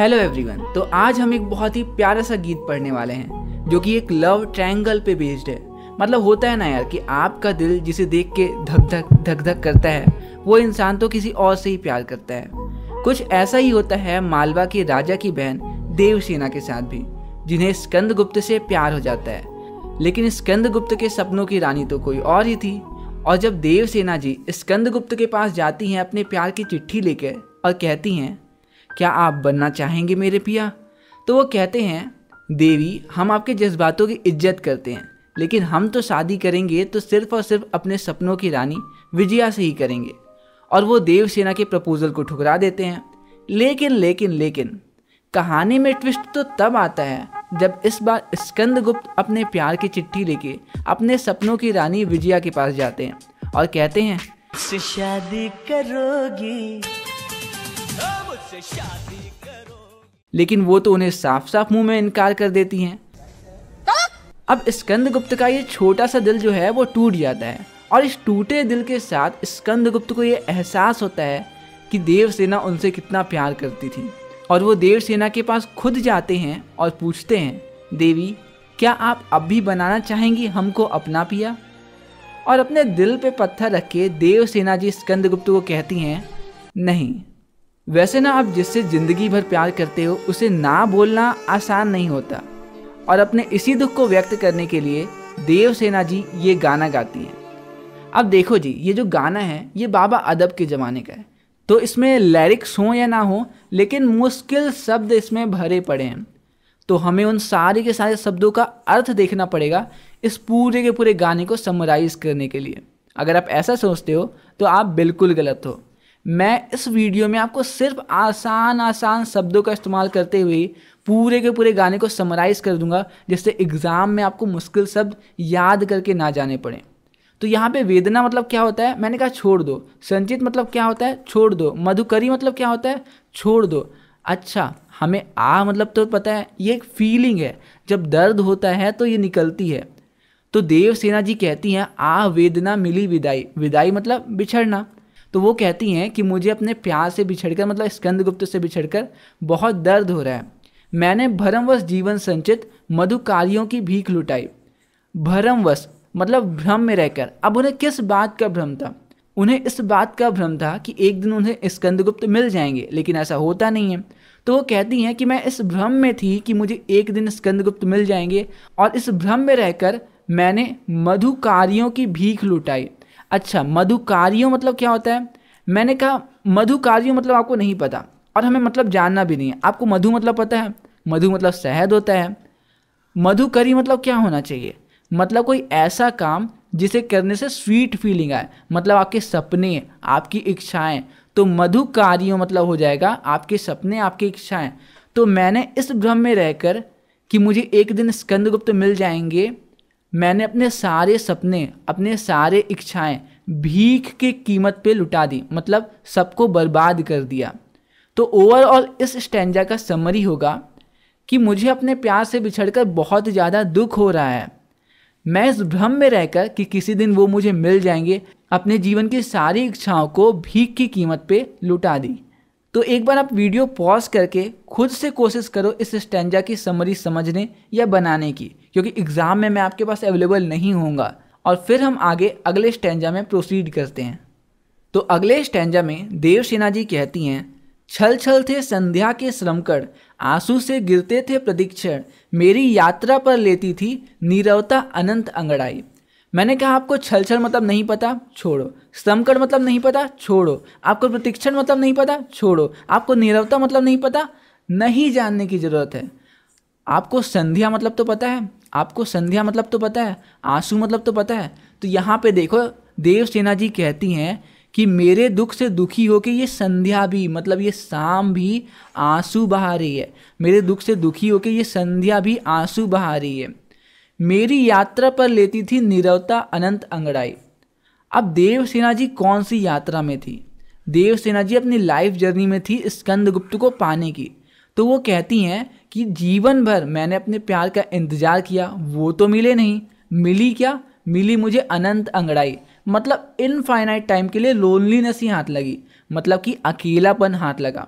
Hello everyone तो आज हम एक बहुत ही प्यारा सा गीत पढ़ने वाले हैं जो कि एक लव ट्रायंगल पे बेस्ड है मतलब होता है ना यार कि आपका दिल जिसे देख के धक धक धक धक करता है वो इंसान तो किसी और से ही प्यार करता है कुछ ऐसा ही होता है मालवा के राजा की बहन देवसेना के साथ भी जिन्हें स्कंद गुप्त से प्यार हो जाता है लेकिन स्कंद गुप्त के सपनों की रानी तो कोई और ही थी और जब देवसेना जी स्कंद गुप्त के पास जाती हैं अपने प्यार की चिट्ठी लेकर और कहती हैं क्या आप बनना चाहेंगे मेरे पिया तो वो कहते हैं देवी हम आपके जज्बातों की इज्जत करते हैं लेकिन हम तो शादी करेंगे तो सिर्फ और सिर्फ अपने सपनों की रानी विजया से ही करेंगे और वो देवसेना के प्रपोजल को ठुकरा देते हैं लेकिन लेकिन लेकिन कहानी में ट्विस्ट तो तब आता है जब इस बार स्कंद गुप्त अपने प्यार की चिट्ठी लेके अपने सपनों की रानी विजया के पास जाते हैं और कहते हैं शादी करोगी शादी करो लेकिन वो तो उन्हें साफ साफ मुंह में इनकार कर देती हैं तो? अब स्कंद गुप्त का ये छोटा सा दिल जो है वो टूट जाता है और इस टूटे दिल के साथ स्कंद गुप्त को ये एहसास होता है कि देवसेना उनसे कितना प्यार करती थी और वो देवसेना के पास खुद जाते हैं और पूछते हैं देवी क्या आप अब भी बनाना चाहेंगी हमको अपना पिया और अपने दिल पे पत्थर रख के देवसेना जी गुप्त को कहती हैं नहीं वैसे ना आप जिससे ज़िंदगी भर प्यार करते हो उसे ना बोलना आसान नहीं होता और अपने इसी दुख को व्यक्त करने के लिए देवसेना जी ये गाना गाती हैं अब देखो जी ये जो गाना है ये बाबा अदब के ज़माने का है तो इसमें लैरिक्स हों या ना हो लेकिन मुश्किल शब्द इसमें भरे पड़े हैं तो हमें उन सारे के सारे शब्दों का अर्थ देखना पड़ेगा इस पूरे के पूरे गाने को समराइज़ करने के लिए अगर आप ऐसा सोचते हो तो आप बिल्कुल गलत हो मैं इस वीडियो में आपको सिर्फ आसान आसान शब्दों का इस्तेमाल करते हुए पूरे के पूरे गाने को समराइज़ कर दूंगा जिससे एग्ज़ाम में आपको मुश्किल शब्द याद करके ना जाने पड़े तो यहाँ पे वेदना मतलब क्या होता है मैंने कहा छोड़ दो संचित मतलब क्या होता है छोड़ दो मधुकरी मतलब क्या होता है छोड़ दो अच्छा हमें आ मतलब तो पता है ये एक फीलिंग है जब दर्द होता है तो ये निकलती है तो देवसेना जी कहती हैं आ वेदना मिली विदाई विदाई मतलब बिछड़ना तो वो कहती हैं कि मुझे अपने प्यार से बिछड़कर मतलब स्कंदगुप्त से बिछड़कर बहुत दर्द हो रहा है मैंने भरमवश जीवन संचित मधुकारियों की भीख लुटाई भरमवश मतलब भ्रम में रहकर अब उन्हें किस बात का भ्रम था उन्हें इस बात का भ्रम था कि एक दिन उन्हें स्कंदगुप्त मिल जाएंगे लेकिन ऐसा होता नहीं है तो वो कहती हैं कि मैं इस भ्रम में थी कि मुझे एक दिन स्कंदगुप्त मिल जाएंगे और इस भ्रम में रहकर मैंने मधुकारियों की भीख लुटाई अच्छा मधुकारियो मतलब क्या होता है मैंने कहा मधुकारियो मतलब आपको नहीं पता और हमें मतलब जानना भी नहीं है आपको मधु मतलब पता है मधु मतलब शहद होता है मधुकरी मतलब क्या होना चाहिए मतलब कोई ऐसा काम जिसे करने से स्वीट फीलिंग आए मतलब आपके सपने आपकी इच्छाएं तो मधु कार्यों मतलब हो जाएगा आपके सपने आपकी इच्छाएं तो मैंने इस भ्रम में रहकर कि मुझे एक दिन स्कंदगुप्त मिल जाएंगे मैंने अपने सारे सपने अपने सारे इच्छाएं भीख के कीमत पे लुटा दी मतलब सबको बर्बाद कर दिया तो ओवरऑल इस स्टैंडा का समरी होगा कि मुझे अपने प्यार से बिछड़कर बहुत ज़्यादा दुख हो रहा है मैं इस भ्रम में रहकर कि किसी दिन वो मुझे मिल जाएंगे अपने जीवन की सारी इच्छाओं को भीख की कीमत पे लुटा दी तो एक बार आप वीडियो पॉज करके खुद से कोशिश करो इस स्टेंजा की समरी समझने या बनाने की क्योंकि एग्ज़ाम में मैं आपके पास अवेलेबल नहीं होऊंगा और फिर हम आगे अगले स्टेंजा में प्रोसीड करते हैं तो अगले स्टेंजा में देवसेना जी कहती हैं छल छल थे संध्या के श्रमकड़ आंसू से गिरते थे प्रदीक्षण मेरी यात्रा पर लेती थी नीरवता अनंत अंगड़ाई मैंने कहा आपको छल छल मतलब नहीं पता छोड़ो समकर मतलब नहीं पता छोड़ो आपको प्रतिक्षण मतलब नहीं पता छोड़ो आपको निरवता मतलब नहीं पता नहीं जानने की ज़रूरत है आपको संध्या मतलब तो पता है आपको संध्या मतलब तो पता है आंसू मतलब तो पता है तो यहाँ पे देखो देवसेना जी कहती हैं कि मेरे दुख से दुखी होके ये संध्या भी मतलब ये शाम भी आंसू बहा रही है मेरे दुख से दुखी होके ये संध्या भी आंसू बहा रही है मेरी यात्रा पर लेती थी निरवता अनंत अंगड़ाई अब देवसेना जी कौन सी यात्रा में थी देवसेना जी अपनी लाइफ जर्नी में थी स्कंदगुप्त को पाने की तो वो कहती हैं कि जीवन भर मैंने अपने प्यार का इंतज़ार किया वो तो मिले नहीं मिली क्या मिली मुझे अनंत अंगड़ाई मतलब इनफाइनाइट टाइम के लिए लोनलीनेस ही हाथ लगी मतलब कि अकेलापन हाथ लगा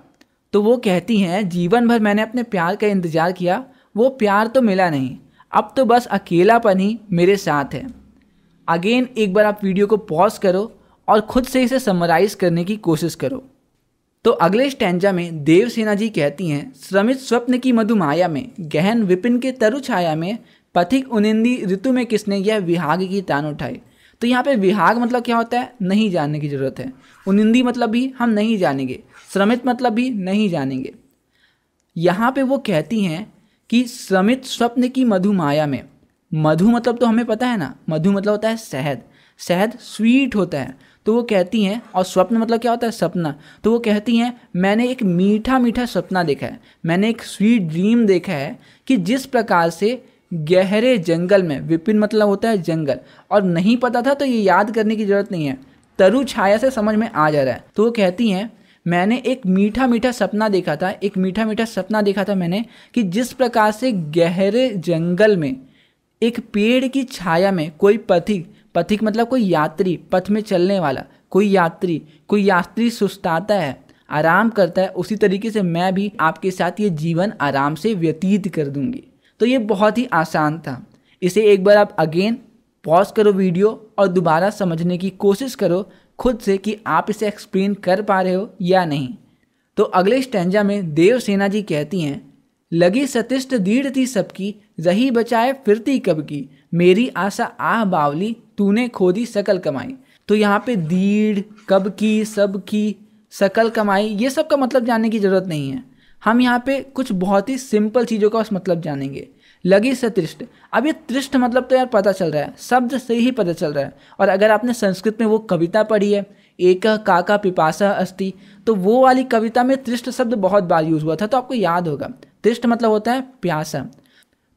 तो वो कहती हैं जीवन भर मैंने अपने प्यार का इंतज़ार किया वो प्यार तो मिला नहीं अब तो बस अकेलापन ही मेरे साथ है अगेन एक बार आप वीडियो को पॉज करो और खुद से इसे समराइज़ करने की कोशिश करो तो अगले स्टैंजा में देवसेना जी कहती हैं श्रमित स्वप्न की मधुमाया में गहन विपिन के तरु छाया में पथिक उनिंदी ऋतु में किसने यह विहाग की तान उठाई तो यहाँ पे विहाग मतलब क्या होता है नहीं जानने की ज़रूरत है उनिंदी मतलब भी हम नहीं जानेंगे श्रमित मतलब भी नहीं जानेंगे यहाँ पे वो कहती हैं कि समित स्वप्न की मधु माया में मधु मतलब तो हमें पता है ना मधु मतलब होता है शहद शहद स्वीट होता है तो वो कहती हैं और स्वप्न मतलब क्या होता है सपना तो वो कहती हैं मैंने एक मीठा मीठा सपना देखा है मैंने एक स्वीट ड्रीम देखा है कि जिस प्रकार से गहरे जंगल में विपिन मतलब होता है जंगल और नहीं पता था तो ये याद करने की ज़रूरत नहीं है तरु छाया से समझ में आ जा रहा है तो वो कहती हैं मैंने एक मीठा मीठा सपना देखा था एक मीठा मीठा सपना देखा था मैंने कि जिस प्रकार से गहरे जंगल में एक पेड़ की छाया में कोई पथिक पथिक मतलब कोई यात्री पथ में चलने वाला कोई यात्री कोई यात्री सुस्ताता है आराम करता है उसी तरीके से मैं भी आपके साथ ये जीवन आराम से व्यतीत कर दूंगी तो ये बहुत ही आसान था इसे एक बार आप अगेन पॉज करो वीडियो और दोबारा समझने की कोशिश करो खुद से कि आप इसे एक्सप्लेन कर पा रहे हो या नहीं तो अगले स्टेंजा में देवसेना जी कहती हैं लगी सतिष्ठ दीढ़ थी सबकी जही बचाए फिरती कब की मेरी आशा आह बावली तूने खोदी सकल कमाई तो यहाँ पे दीढ़ कब की सब की सकल कमाई ये सब का मतलब जानने की ज़रूरत नहीं है हम यहाँ पे कुछ बहुत ही सिंपल चीज़ों का मतलब जानेंगे लगी से तृष्ट अब ये तृष्ट मतलब तो यार पता चल रहा है शब्द से ही पता चल रहा है और अगर आपने संस्कृत में वो कविता पढ़ी है एक काका पिपासा अस्ति तो वो वाली कविता में तृष्ट शब्द बहुत बार यूज हुआ था तो आपको याद होगा तृष्ट मतलब होता है प्यासा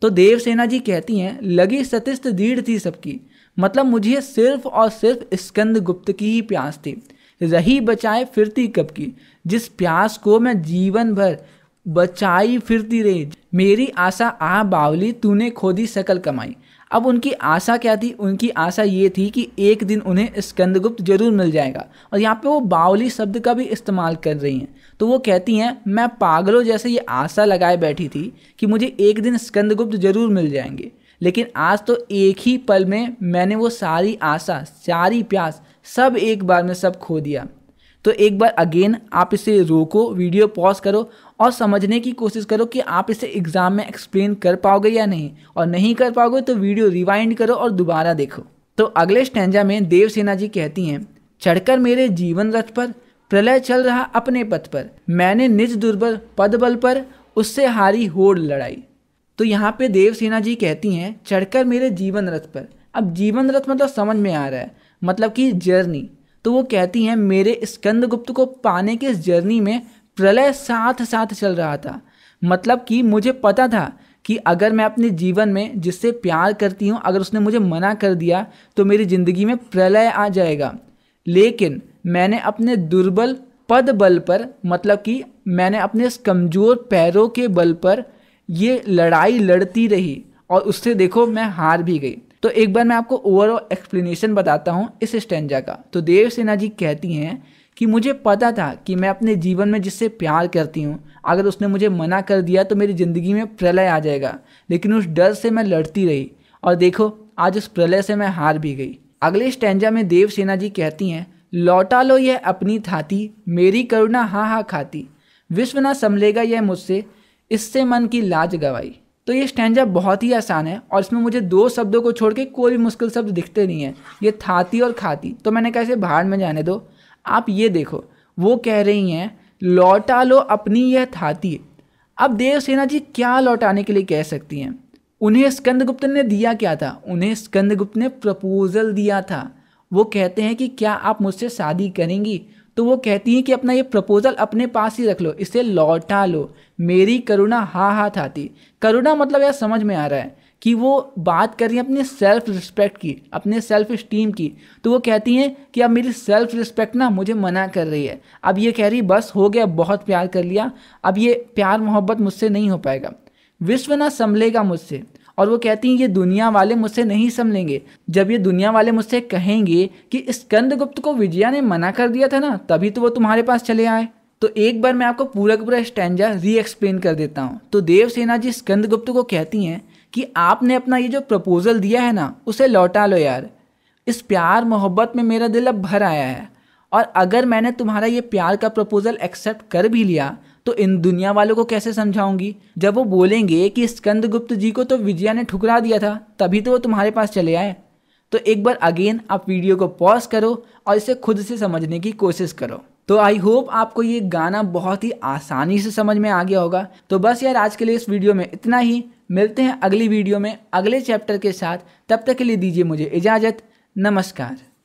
तो देवसेना जी कहती हैं लगी सतिष्ठ दीढ़ थी सबकी मतलब मुझे सिर्फ और सिर्फ स्कंद गुप्त की ही प्यास थी रही बचाए फिरती कब की जिस प्यास को मैं जीवन भर बचाई फिरती रही मेरी आशा आ बावली तूने खोदी सकल कमाई अब उनकी आशा क्या थी उनकी आशा ये थी कि एक दिन उन्हें स्कंदगुप्त जरूर मिल जाएगा और यहाँ पे वो बावली शब्द का भी इस्तेमाल कर रही हैं तो वो कहती हैं मैं पागलों जैसे ये आशा लगाए बैठी थी कि मुझे एक दिन स्कंदगुप्त जरूर मिल जाएंगे लेकिन आज तो एक ही पल में मैंने वो सारी आशा सारी प्यास सब एक बार में सब खो दिया तो एक बार अगेन आप इसे रोको वीडियो पॉज करो और समझने की कोशिश करो कि आप इसे एग्ज़ाम में एक्सप्लेन कर पाओगे या नहीं और नहीं कर पाओगे तो वीडियो रिवाइंड करो और दोबारा देखो तो अगले स्टैंडा में देवसेना जी कहती हैं चढ़कर मेरे जीवन रथ पर प्रलय चल रहा अपने पथ पर मैंने निज दुर्बल पद बल पर उससे हारी होड़ लड़ाई तो यहाँ पे देवसेना जी कहती हैं चढ़कर मेरे जीवन रथ पर अब जीवन रथ मतलब समझ में आ रहा है मतलब कि जर्नी तो वो कहती हैं मेरे स्कंद गुप्त को पाने के इस जर्नी में प्रलय साथ साथ चल रहा था मतलब कि मुझे पता था कि अगर मैं अपने जीवन में जिससे प्यार करती हूँ अगर उसने मुझे मना कर दिया तो मेरी ज़िंदगी में प्रलय आ जाएगा लेकिन मैंने अपने दुर्बल पद बल पर मतलब कि मैंने अपने इस कमज़ोर पैरों के बल पर ये लड़ाई लड़ती रही और उससे देखो मैं हार भी गई तो एक बार मैं आपको ओवरऑल एक्सप्लेनेशन बताता हूँ इस स्टेंजा का तो देव सेना जी कहती हैं कि मुझे पता था कि मैं अपने जीवन में जिससे प्यार करती हूँ अगर उसने मुझे मना कर दिया तो मेरी ज़िंदगी में प्रलय आ जाएगा लेकिन उस डर से मैं लड़ती रही और देखो आज उस प्रलय से मैं हार भी गई अगले स्टेंजा में देव सेना जी कहती हैं लौटा लो यह अपनी थाती मेरी करुणा हाँ हाँ खाती विश्व ना संभलेगा यह मुझसे इससे मन की लाज गवाई तो ये स्टैंजा बहुत ही आसान है और इसमें मुझे दो शब्दों को छोड़ के कोई भी मुश्किल शब्द दिखते नहीं है ये थाती और खाती तो मैंने कहा इसे बाहर में जाने दो आप ये देखो वो कह रही हैं लौटा लो अपनी यह थाती अब देवसेना जी क्या लौटाने के लिए कह सकती हैं उन्हें स्कंदगुप्त ने दिया क्या था उन्हें स्कंदगुप्त ने प्रपोजल दिया था वो कहते हैं कि क्या आप मुझसे शादी करेंगी तो वो कहती हैं कि अपना ये प्रपोजल अपने पास ही रख लो इसे लौटा लो मेरी करुणा हा हाथ आती करुणा मतलब यार समझ में आ रहा है कि वो बात कर रही हैं अपने सेल्फ रिस्पेक्ट की अपने सेल्फ इस्टीम की तो वो कहती हैं कि अब मेरी सेल्फ रिस्पेक्ट ना मुझे मना कर रही है अब ये कह रही बस हो गया बहुत प्यार कर लिया अब ये प्यार मोहब्बत मुझसे नहीं हो पाएगा विश्व ना संभलेगा मुझसे और वो कहती हैं ये दुनिया वाले मुझसे नहीं समलेंगे जब ये दुनिया वाले मुझसे कहेंगे कि स्कंद गुप्त को विजया ने मना कर दिया था ना तभी तो वो तुम्हारे पास चले आए तो एक बार मैं आपको पूरा का पूरा स्टैंडा री एक्सप्लेन कर देता हूँ तो देवसेना जी स्कंद गुप्त को कहती हैं कि आपने अपना ये जो प्रपोजल दिया है ना उसे लौटा लो यार इस प्यार मोहब्बत में मेरा दिल अब भर आया है और अगर मैंने तुम्हारा ये प्यार का प्रपोज़ल एक्सेप्ट कर भी लिया तो इन दुनिया वालों को कैसे समझाऊंगी जब वो बोलेंगे कि गुप्त जी को तो विजया ने ठुकरा दिया था तभी तो वो तुम्हारे पास चले आए तो एक बार अगेन आप वीडियो को पॉज करो और इसे खुद से समझने की कोशिश करो तो आई होप आपको ये गाना बहुत ही आसानी से समझ में आ गया होगा तो बस यार आज के लिए इस वीडियो में इतना ही मिलते हैं अगली वीडियो में अगले चैप्टर के साथ तब तक के लिए दीजिए मुझे इजाज़त नमस्कार